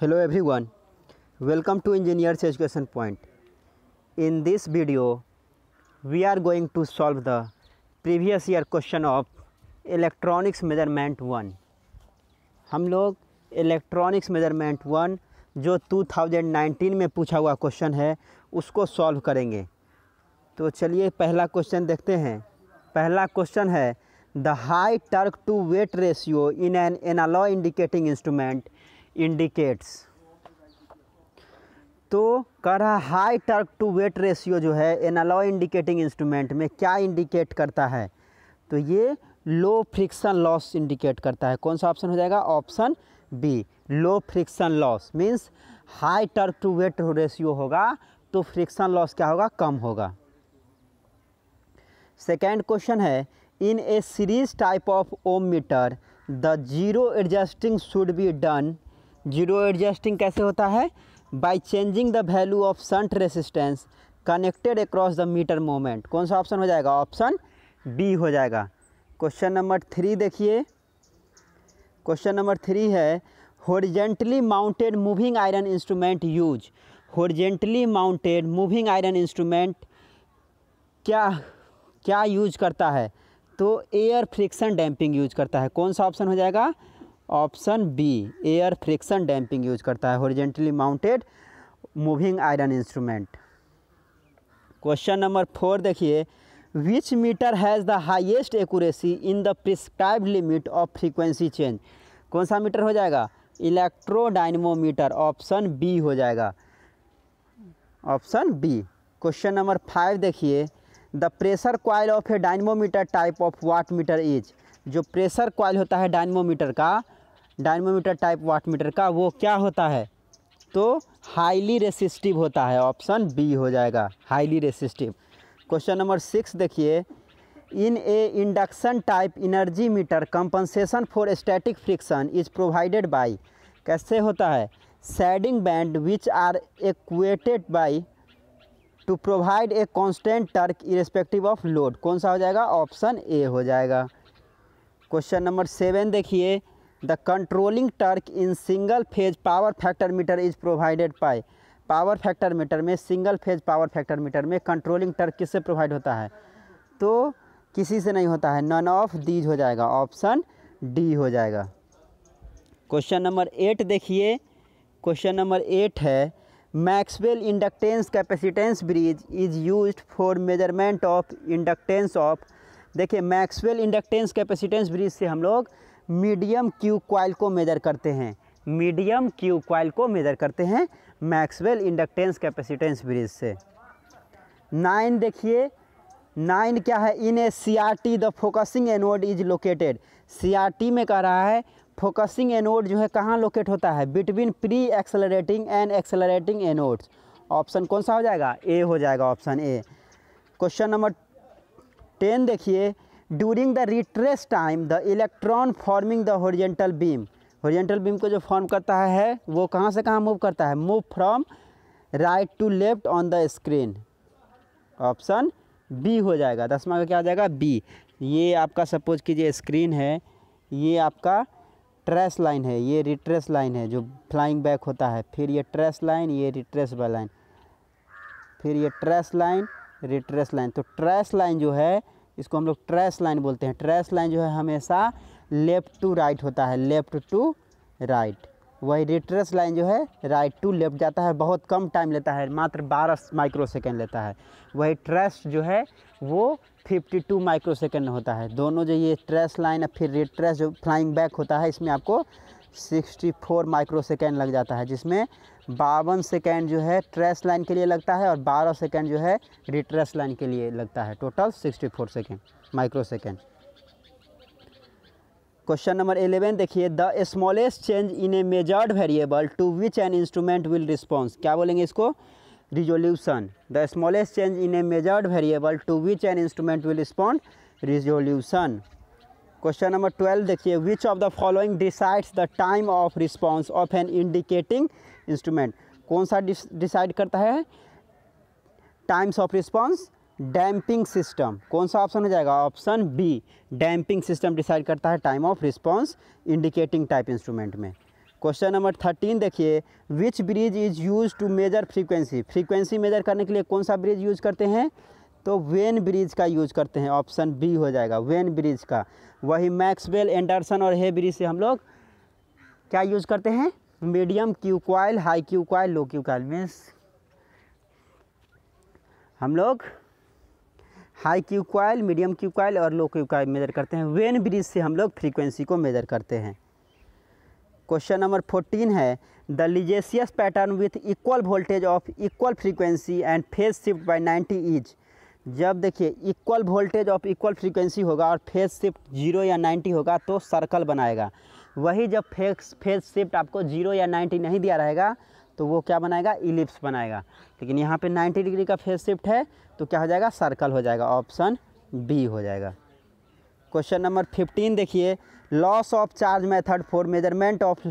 hello everyone welcome to engineers education point in this video we are going to solve the previous year question of electronics measurement one हम लोग electronics measurement one जो 2019 में पूछा हुआ question है उसको solve करेंगे तो चलिए पहला क्वेश्चन देखते हैं पहला क्वेश्चन है the high torque to weight ratio in an analog indicating instrument indicates तो कह रहा high torque to weight ratio जो है एन एनालॉय इंडिकेटिंग इंस्ट्रूमेंट में क्या इंडिकेट करता है तो ये लो फ्रिक्शन लॉस इंडिकेट करता है कौन सा ऑप्शन हो जाएगा option B low friction loss means high torque to weight ratio होगा तो फ्रिक्शन लॉस क्या होगा कम होगा सेकेंड क्वेश्चन है in a series type of ohm meter the zero adjusting should be done zero adjusting कैसे होता है by changing the value of shunt resistance connected across the meter movement कौन सा option हो जाएगा ऑप्शन बी हो जाएगा क्वेश्चन नंबर थ्री देखिए क्वेश्चन नंबर थ्री है horizontally mounted moving iron instrument use horizontally mounted moving iron instrument क्या क्या यूज करता है तो एयर फ्रिक्शन डैम्पिंग यूज करता है कौन सा ऑप्शन हो जाएगा option B air friction damping use करता है horizontally mounted moving iron instrument question number four देखिए which meter has the highest accuracy in the prescribe limit of frequency change कौन सा मीटर हो जाएगा इलेक्ट्रोडाइनमोमीटर ऑप्शन बी हो जाएगा option B question number five देखिए the pressure coil of a dynamometer type of watt meter is जो pressure coil होता है डायनमोमीटर का डायनोमीटर टाइप वाट मीटर का वो क्या होता है तो हाईली रेसिस्टिव होता है ऑप्शन बी हो जाएगा highly resistive question number six देखिए in a induction type energy meter compensation for static friction is provided by कैसे होता है shading band which are actuated by to provide a constant torque irrespective of load कौन सा हो जाएगा option A हो जाएगा क्वेश्चन नंबर सेवन देखिए the controlling torque in single phase power factor meter is provided by power factor meter में single phase power factor meter में controlling torque किससे प्रोवाइड होता है तो किसी से नहीं होता है नन ऑफ डीज हो जाएगा ऑप्शन डी हो जाएगा क्वेश्चन नंबर एट देखिए क्वेश्चन नंबर एट है Maxwell inductance capacitance bridge is use for measurement of inductance of देखिए मैक्सवेल इंडक्टेंस कैपेसिटेंस ब्रिज से हम लोग मीडियम क्यू क्वाइल को मेजर करते हैं मीडियम क्यू क्वाइल को मेजर करते हैं मैक्सवेल इंडक्टेंस कैपेसिटेंस ब्रिज से नाइन देखिए नाइन क्या है in a C R T the focusing anode is located C R T में कह रहा है फोकसिंग एनोड जो है कहाँ लोकेट होता है between pre accelerating and accelerating anodes option कौन सा हो जाएगा ए हो जाएगा option A question number ten देखिए during the retrace time the electron forming the horizontal beam horizontal beam को जो फॉर्म करता है वो कहाँ से कहाँ मूव करता है move from right to left on the screen option B हो जाएगा दसवा का क्या हो जाएगा बी ये आपका सपोज कीजिए स्क्रीन है ये आपका ट्रेस लाइन है ये रिट्रेस लाइन है जो फ्लाइंग बैक होता है फिर ये ट्रेस लाइन ये रिट्रेस लाइन फिर ये ट्रेस लाइन रिट्रेस लाइन तो ट्रेस लाइन जो है इसको हम लोग ट्रेस लाइन बोलते हैं ट्रेस लाइन जो है हमेशा लेफ़्ट टू राइट होता है लेफ़्ट टू राइट वही रिट्रेस लाइन जो है राइट टू लेफ्ट जाता है बहुत कम टाइम लेता है मात्र 12 माइक्रो सेकेंड लेता है वही ट्रेस जो है वो 52 माइक्रो सेकेंड होता है दोनों जो ये ट्रेस लाइन और फिर रिट्रेस जो फ्लाइंग बैक होता है इसमें आपको 64 माइक्रो सेकेंड लग जाता है जिसमें बावन सेकेंड जो है ट्रेस लाइन के लिए लगता है और 12 सेकेंड जो है रिट्रेस लाइन के लिए लगता है total 64 second micro second question number 11 देखिए the smallest change in a measured variable to which an instrument will response क्या बोलेंगे इसको resolution the smallest change in a measured variable to which an instrument will respond resolution question number twelve देखिए which of the following decides the time of response of an indicating instrument कौन सा decide करता है times of response damping system कौन सा option हो जाएगा option B damping system decide करता है time of response indicating type instrument में क्वेश्चन नंबर थर्टीन देखिए which bridge is use to measure frequency frequency measure करने के लिए कौन सा ब्रिज यूज करते हैं तो वेन ब्रिज का यूज करते हैं ऑप्शन बी हो जाएगा वेन ब्रिज का वही मैक्सवेल एंडरसन और हे ब्रिज से हम लोग क्या यूज करते हैं medium Q coil high Q coil low Q coil means हम लोग high Q coil medium Q coil और लो क्यू क्वाइल मेजर करते हैं वेन ब्रिज से हम लोग फ्रीक्वेंसी को मेजर करते हैं क्वेश्चन नंबर फोर्टीन है the Lissajous pattern with equal voltage of equal frequency and phase shift by ninety is जब देखिए equal voltage of equal frequency होगा और फेज शिफ्ट जीरो या नाइन्टी होगा तो सर्कल बनाएगा वही जब फेज फेज शिफ्ट आपको जीरो या नाइन्टी नहीं दिया रहेगा तो वो क्या बनाएगा इलिप्स बनाएगा लेकिन यहाँ पे 90 डिग्री का फेज शिफ्ट है तो क्या हो जाएगा सर्कल हो जाएगा ऑप्शन बी हो जाएगा क्वेश्चन नंबर 15 देखिए loss of charge method for measurement of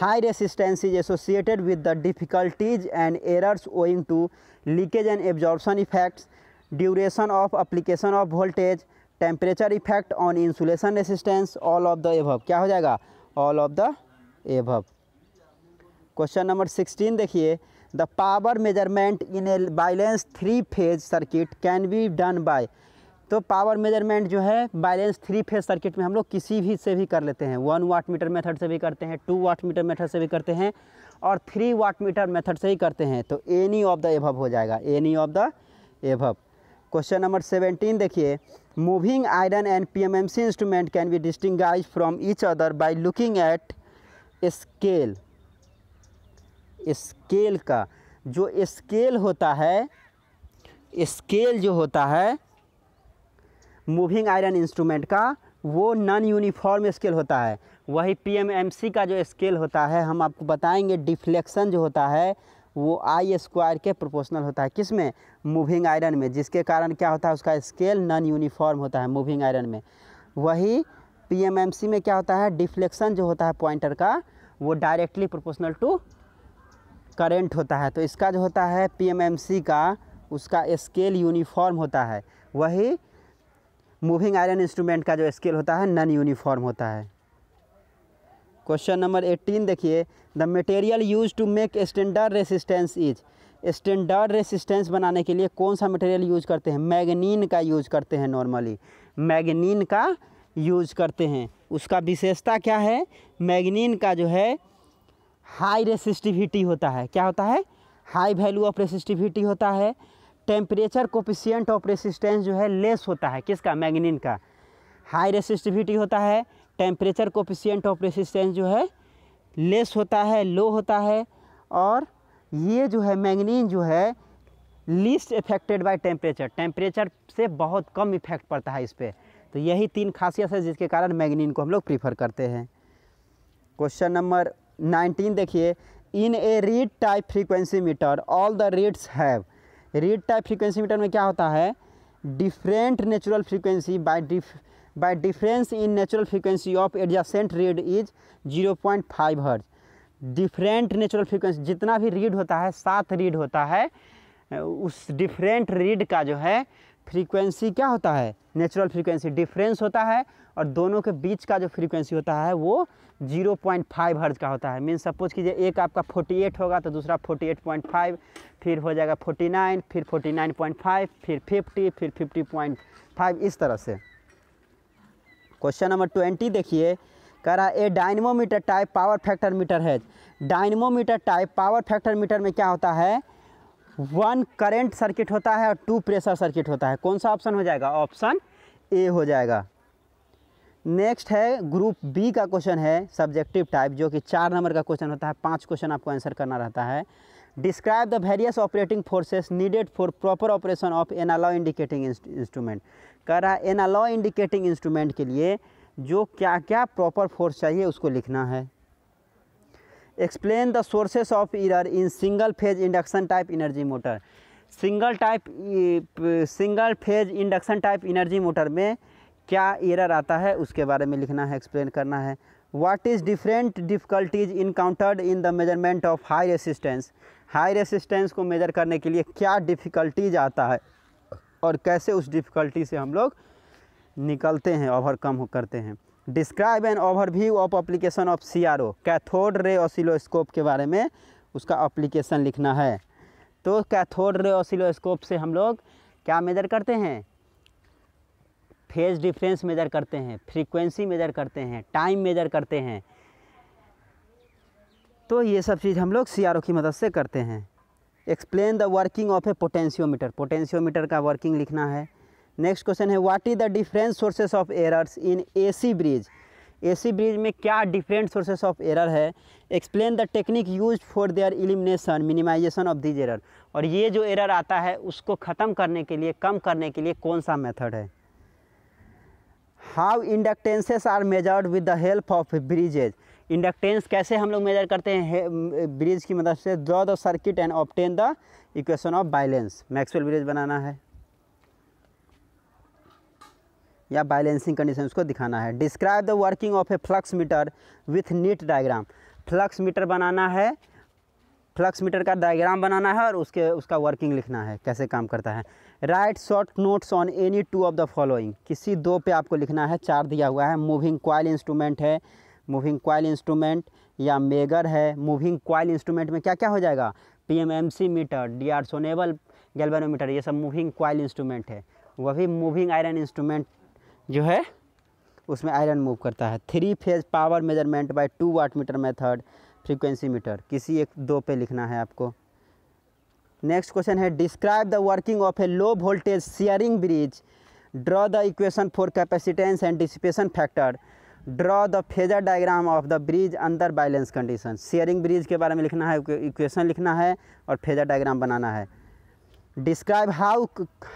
high resistance is associated with the difficulties and errors owing to leakage and absorption effects duration of application of voltage temperature effect on insulation resistance all of the above क्या हो जाएगा all of the above question number sixteen देखिए the power measurement in a balance three phase circuit can be done by तो power measurement जो है balance three phase circuit में हम लोग किसी भी से भी कर लेते हैं वन वाट मीटर मेथड से भी करते हैं टू वाट मीटर मेथड से भी करते हैं और थ्री वाट मीटर मेथड से ही करते हैं तो एनी ऑफ द एभव हो जाएगा any of the above question number seventeen देखिए moving iron and PMMC instrument can be distinguish from each other by looking at scale scale का जो स्केल होता है स्केल जो होता है मूविंग आयरन इंस्ट्रूमेंट का वो नॉन यूनिफॉर्म स्केल होता है वही पीएमएमसी का जो स्केल होता है हम आपको बताएंगे डिफ्लेक्शन जो होता है वो आई स्क्वायर के प्रोपोर्शनल होता है किस में मूविंग आयरन में जिसके कारण क्या होता है उसका स्केल नॉन यूनिफॉर्म होता है मूविंग आयरन में वही पीएमएमसी में क्या होता है डिफ्लेक्शन जो होता है पॉइंटर का वो डायरेक्टली प्रोपोर्शनल टू करेंट होता है तो इसका जो होता है पीएमएमसी का उसका स्केल यूनिफॉर्म होता है वही मूविंग आयरन इंस्ट्रूमेंट का जो स्केल होता है नन यूनिफॉर्म होता है क्वेश्चन नंबर एटीन देखिए the material use to make standard resistance is standard resistance बनाने के लिए कौन सा मटेरियल यूज करते हैं मैगनीन का यूज करते हैं नॉर्मली मैगनीन का यूज करते हैं उसका विशेषता क्या है मैगनीन का जो है हाई रेसिस्टिविटी होता है क्या होता है हाई वैल्यू ऑफ रेसिस्टिविटी होता है टेम्परेचर कोपिशियंट ऑफ रेसिस्टेंस जो है लेस होता है किसका मैगनीन का हाई रेसिस्टिविटी होता है टेम्परेचर कोफिशियंट ऑफ रेसिस्टेंस जो है लेस होता है लो होता है और ये जो है मैंगनीन जो है least affected by temperature temperature से बहुत कम इफेक्ट पड़ता है इस पर तो यही तीन खासियत है जिसके कारण मैगनीन को हम लोग प्रीफर करते हैं क्वेश्चन नंबर नाइनटीन देखिए in a reed type frequency meter all the reeds have reed type frequency meter में क्या होता है different natural frequency by diff in natural in of frequency reed is zero point 0.5 hertz different natural frequency जितना भी read होता है सात read होता है उस डिफरेंट रीड का जो है फ्रीक्वेंसी क्या होता है नेचुरल फ्रीक्वेंसी डिफरेंस होता है और दोनों के बीच का जो फ्रीक्वेंसी होता है वो 0.5 पॉइंट हर्ज का होता है मीन सपोज कीजिए एक आपका 48 होगा तो दूसरा 48.5 फिर हो जाएगा 49 फिर 49.5 फिर 50 फिर 50.5 इस तरह से क्वेश्चन नंबर ट्वेंटी देखिए कह रहा है a dynamometer type power factor meter है dynamometer type power factor meter में क्या होता है वन करेंट सर्किट होता है और टू प्रेशर सर्किट होता है कौन सा ऑप्शन हो जाएगा ऑप्शन ए हो जाएगा नेक्स्ट है ग्रुप बी का क्वेश्चन है सब्जेक्टिव टाइप जो कि चार नंबर का क्वेश्चन होता है पांच क्वेश्चन आपको आंसर करना रहता है describe the various operating forces needed for proper operation of analog indicating instrument कह रहा है एनालॉ इंडिकेटिंग इंस्ट्रूमेंट के लिए जो क्या क्या प्रॉपर फोर्स चाहिए उसको लिखना है explain the sources of error in single phase induction type energy motor single type single phase induction type energy motor में क्या एरर आता है उसके बारे में लिखना है एक्सप्लेन करना है what is different difficulties encountered in the measurement of high resistance high resistance को measure करने के लिए क्या difficulties आता है और कैसे उस difficulty से हम लोग निकलते हैं overcome करते हैं describe and overview of application of C R O cathode ray oscilloscope के बारे में उसका अप्लीकेशन लिखना है तो कैथोड रे ऑसिलोस्कोप से हम लोग क्या मेजर करते हैं फेज डिफरेंस मेजर करते हैं फ्रीक्वेंसी मेजर करते हैं टाइम मेजर करते हैं तो ये सब चीज़ हम लोग सी की मदद से करते हैं explain the working of a potentiometer potentiometer का वर्किंग लिखना है नेक्स्ट क्वेश्चन है what is the different sources of errors in AC bridge AC bridge में क्या डिफरेंट सोर्सेस ऑफ एरर है explain the technique use for their elimination minimization of these error और ये जो एरर आता है उसको ख़त्म करने के लिए कम करने के लिए कौन सा मेथड है how inductances are measured with the help of bridges inductance कैसे हम लोग मेजर करते हैं ब्रिज की मदद से draw the circuit and obtain the equation of balance Maxwell bridge बनाना है या बैलेंसिंग कंडीशन को दिखाना है describe the working of a flux meter with neat diagram flux meter बनाना है फ्लक्स मीटर का डायग्राम बनाना है और उसके उसका वर्किंग लिखना है कैसे काम करता है write short notes on any two of the following किसी दो पे आपको लिखना है चार दिया हुआ है मूविंग क्वाइल इंस्ट्रूमेंट है मूविंग क्वाइल इंस्ट्रूमेंट या मेगर है मूविंग क्वाइल इंस्ट्रूमेंट में क्या क्या हो जाएगा C meter d'Arsonval galvanometer ये सब मूविंग क्वाइल इंस्ट्रूमेंट है वह भी मूविंग आयरन इंस्ट्रूमेंट जो है उसमें आयरन मूव करता है three phase power measurement by two watt meter method frequency meter किसी एक दो पे लिखना है आपको नेक्स्ट क्वेश्चन है describe the working of a low voltage Schering bridge draw the equation for capacitance and dissipation factor draw the phasor diagram of the bridge under balance condition Schering bridge के बारे में लिखना है equation लिखना है और phasor diagram बनाना है describe how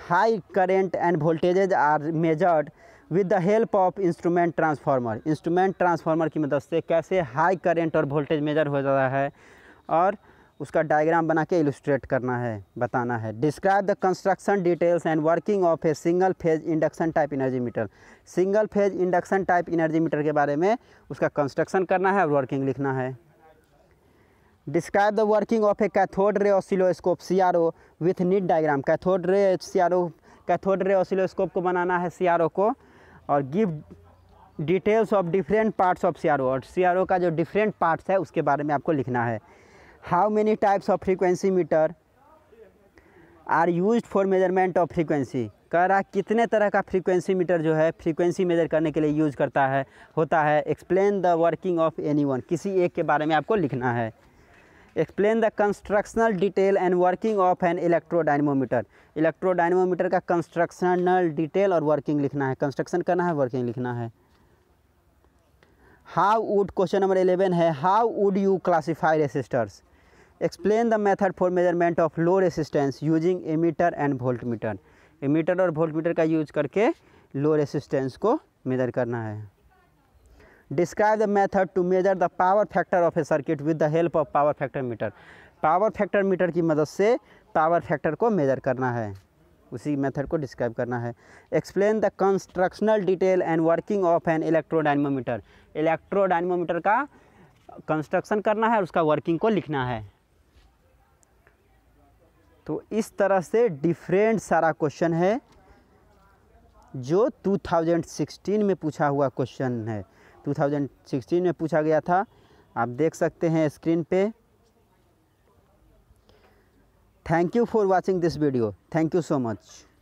high current and voltages are measured with the help of instrument transformer instrument transformer की मदद से कैसे हाई करेंट और वोल्टेज मेजर हो जाता है और उसका डायग्राम बना के इलस्ट्रेट करना है बताना है describe the construction details and working of a single phase induction type energy meter single phase induction type energy meter के बारे में उसका कंस्ट्रक्शन करना है और वर्किंग लिखना है describe the working of a cathode ray oscilloscope C R O with neat diagram cathode ray C R O cathode ray oscilloscope को बनाना है सी आर ओ को और give details of different parts of C और C का जो different parts है उसके बारे में आपको लिखना है how many types of frequency meter are use for measurement of frequency कह रहा कितने तरह का फ्रीक्वेंसी मीटर जो है फ्रीक्वेंसी मेजर करने के लिए यूज़ करता है होता है explain the working of any one किसी एक के बारे में आपको लिखना है explain the constructional detail and working of an electrodynamometer electrodynamometer का कंस्ट्रक्शनल डिटेल और वर्किंग लिखना है कंस्ट्रक्शन करना है वर्किंग लिखना है how would question number eleven है how would you classify resistors explain the method for measurement of low resistance using ammeter and voltmeter ammeter और मीटर का यूज करके लो रेसिस्टेंस को मेजर करना है describe the method to measure the power factor of a circuit with the help of power factor meter power factor meter की मदद से power factor को मेजर करना है उसी मेथड को डिस्क्राइब करना है explain the constructional detail and working of an electrodynamometer electrodynamometer का कंस्ट्रक्शन करना है और उसका वर्किंग को लिखना है तो इस तरह से डिफरेंट सारा क्वेश्चन है जो 2016 में पूछा हुआ क्वेश्चन है 2016 में पूछा गया था आप देख सकते हैं स्क्रीन पे thank you for watching this video thank you so much